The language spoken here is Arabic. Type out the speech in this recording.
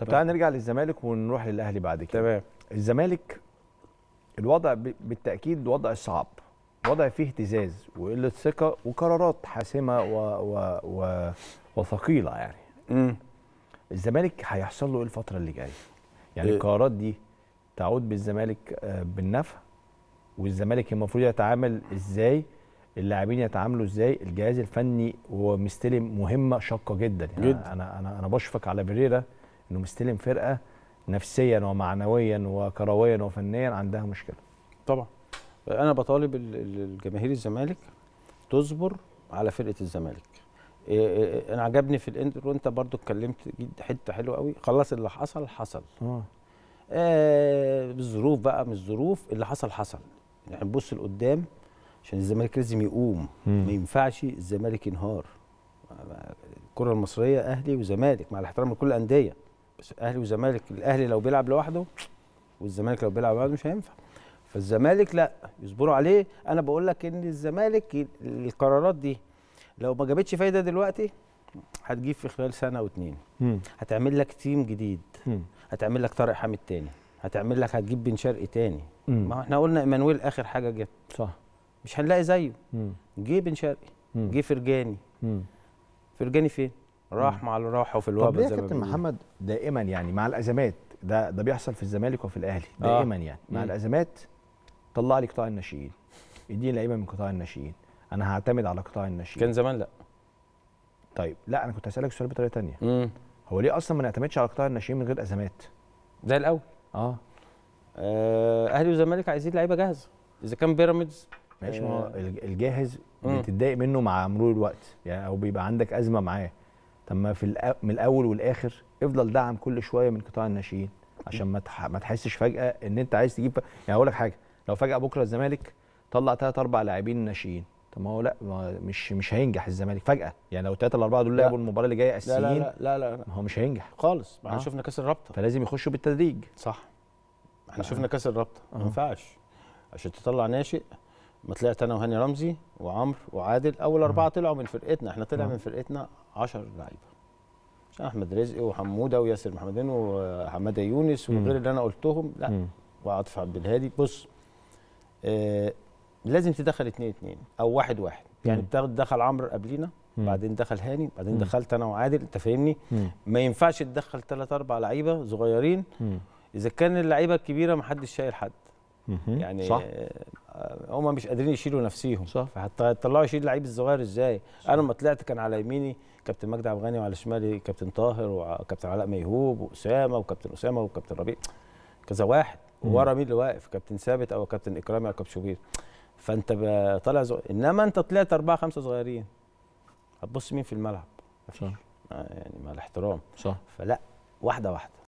طب تعال نرجع للزمالك ونروح للاهلي بعد كده تمام الزمالك الوضع بالتاكيد وضع صعب وضع فيه اهتزاز وقله ثقه وقرارات حاسمه و... و... و... وثقيله يعني امم الزمالك هيحصل له ايه الفتره اللي جايه يعني إيه؟ القرارات دي تعود بالزمالك آه، بالنفع والزمالك المفروض يتعامل ازاي اللاعبين يتعاملوا ازاي الجهاز الفني ومستلم مهمه شاقه جدا يعني جد. انا انا انا بشفق على بريرا انه مستلم فرقه نفسيا ومعنويا وكرويا وفنيا عندها مشكله طبعا انا بطالب الجماهير الزمالك تصبر على فرقه الزمالك إيه، إيه، إيه، انا عجبني في الانترو انت برضو اتكلمت حته حلوه قوي خلاص اللي حصل حصل اه, بالظروف آه، الظروف بقى مش الظروف اللي حصل حصل يعني نبص لقدام عشان الزمالك لازم يقوم مم. ما ينفعش الزمالك ينهار الكره المصريه اهلي وزمالك مع الاحترام لكل الانديه اهلي وزمالك الاهلي لو بيلعب لوحده والزمالك لو بيلعب لوحده مش هينفع فالزمالك لا يصبروا عليه انا بقول لك ان الزمالك القرارات دي لو ما جابتش فايده دلوقتي هتجيب في خلال سنه او اتنين هتعمل لك تيم جديد هتعمل لك طارق حامد تاني هتعمل لك هتجيب بن شرقي تاني ما احنا قلنا ايمانويل اخر حاجه جت صح مش هنلاقي زيه جه بن شرقي جه فرجاني فرجاني فين راح مع اللي وفي الوقت الوباء طب ليه يا كابتن محمد دائما يعني مع الازمات ده ده بيحصل في الزمالك وفي الاهلي آه. دائما آه. يعني مع الازمات طلع لي قطاع الناشئين اديني لعيبه من قطاع الناشئين انا هعتمد على قطاع الناشئين كان زمان لا طيب لا انا كنت هسالك السؤال بطريقه ثانيه هو ليه اصلا ما نعتمدش على قطاع الناشئين من غير ازمات زي الاول اه, آه، اهلي والزمالك عايزين لعيبه جاهزه اذا كان بيراميدز ماشي ما هو آه. الجاهز بتتضايق منه مع مرور الوقت يعني او بيبقى عندك ازمه معاه طب ما في من الاول والاخر افضل دعم كل شويه من قطاع الناشئين عشان ما ما تحسش فجاه ان انت عايز تجيب يعني اقول لك حاجه لو فجاه بكره الزمالك طلع ثلاث اربع لاعبين ناشئين طب ما هو لا ما مش مش هينجح الزمالك فجاه يعني لو الثلاثه الاربعه دول لعبوا المباراه اللي جايه اساسيين لا لا, لا لا لا هو مش هينجح خالص احنا آه. شفنا كاس الرابطه فلازم يخشوا بالتدريج صح احنا آه. شفنا كاس الرابطه ما آه. ينفعش عشان تطلع ناشئ ما طلعت انا وهاني رمزي وعمرو وعادل اول اربعه طلعوا من فرقتنا احنا طلع من فرقتنا 10 لعيبه عشان احمد رزقي وحموده وياسر محمدين وحماده يونس وغير اللي انا قلتهم لا مم. وعاطف عبد الهادي بص آه لازم تدخل اتنين اتنين او واحد واحد يعني دخل عمرو قبلينا بعدين دخل هاني بعدين دخلت انا وعادل انت فاهمني ما ينفعش تدخل ثلاث اربع لعيبه صغيرين اذا كان اللعيبه الكبيره ما حدش شايل حد يعني صح. آه، هم مش قادرين يشيلوا نفسيهم صح فهتطلعوا يشيل اللعيب الصغير ازاي صح. انا لما طلعت كان على يميني كابتن مجدي عبد الغني وعلى شمالي كابتن طاهر وكابتن علاء ميهوب واسامه وكابتن اسامه وكابتن ربيع كذا واحد ورا مين اللي واقف كابتن ثابت او كابتن اكرامي او كابتن شوبير فانت طالع زو... انما انت طلعت اربعه خمسه صغيرين هتبص مين في الملعب صح آه، يعني مع الاحترام صح فلا واحده واحده